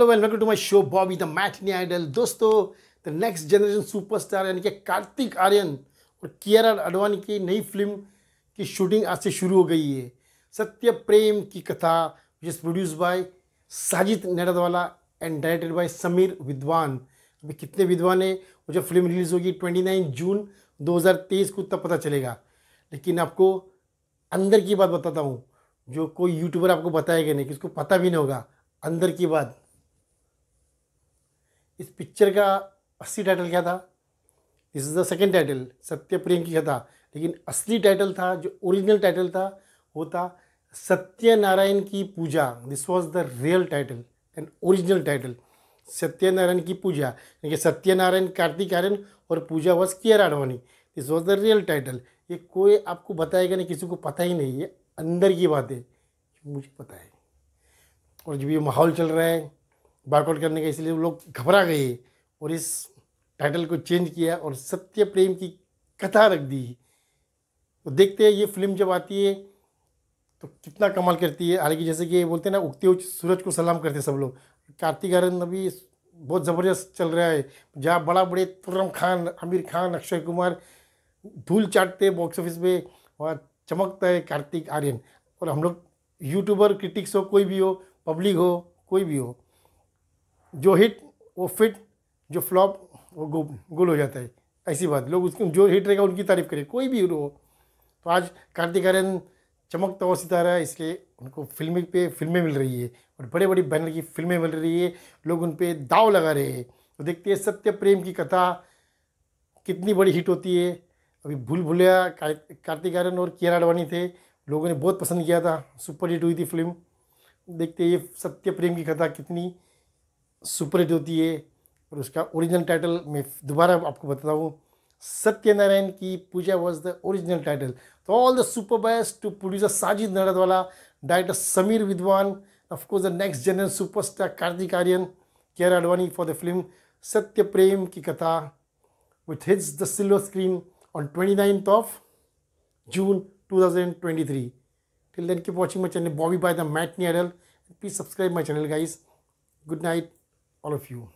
Hello welcome to my show Bobby the matinee idol दोस्तों the next generation superstar यानी कि कार्तिक आर्यन और कियारा अडवाणी की नई फिल्म की शूटिंग आज से शुरू हो गई है सत्य Prem ki Katha which is produce by Sajid Nadiadwala and directed by Sameer Vidwans अभी कितने विद्वान है और जब फिल्म रिलीज़ होगी ट्वेंटी जून दो को तब पता चलेगा लेकिन आपको अंदर की बात बताता हूँ जो कोई यूट्यूबर आपको बताएगा नहीं कि उसको पता भी नहीं होगा अंदर की बात इस पिक्चर का असली टाइटल क्या था this is the second title Satya Priyam की कथा लेकिन असली टाइटल था जो ओरिजिनल टाइटल था वो था Satyanarayan ki Puja this was the real title and original title Satyanarayan ki Puja यानी कि सत्यनारायण कार्तिक आर्यन और Pooja was Kiara Advani this was the real title ये कोई आपको बताएगा नहीं किसी को पता ही नहीं ये अंदर की बात है मुझे पता है और जब ये माहौल चल रहा है बाइकआउट करने का इसलिए लोग घबरा गए और इस टाइटल को चेंज किया और सत्य प्रेम की कथा रख दी तो देखते हैं ये फिल्म जब आती है तो कितना कमाल करती है हालांकि जैसे कि बोलते हैं ना उगते हुए सूरज को सलाम करते हैं सब लोग कार्तिक आर्यन अभी बहुत ज़बरदस्त चल रहा है जहाँ बड़ा बड़े तुर्रम खान आमिर खान अक्षय कुमार धूल चाटते हैं बॉक्स ऑफिस में वहाँ चमकता है कार्तिक आर्यन और हम लोग यूट्यूबर क्रिटिक्स हो कोई भी हो पब्लिक हो कोई भी हो जो हिट वो फिट जो फ्लॉप वो गो गोल हो जाता है ऐसी बात लोग उसकी जो हिट रहेगा उनकी तारीफ करें कोई भी हीरो हो तो आज कार्तिक आर्यन चमकता हुआ सितारा है इसलिए उनको फिल्म पे फिल्में मिल रही है और बड़े बड़े बैनर की फिल्में मिल रही है लोग उन पर दाव लगा रहे हैं तो देखते हैं सत्य प्रेम की कथा कितनी बड़ी हिट होती है अभी भूल भूलिया कार्तिक आर्यन और कियारा आडवाणी थे लोगों ने बहुत पसंद किया था सुपर हिट हुई थी फिल्म देखते ये सत्य प्रेम की कथा कितनी सुपर हिट होती है और उसका ओरिजिनल टाइटल मैं दोबारा आपको बताता हूँ Satyanarayan ki Puja was the original title तो all the super best to producer Sajid wala director Sameer Vidwans of course the next general superstar Kartik Aaryan Kiara Advani for the film Satya Prem ki Katha with hits the silver screen on twenty ninth of June two thousand twenty three till then keep watching my channel Bobby by the matinee idol please subscribe my channel guys good night all of you.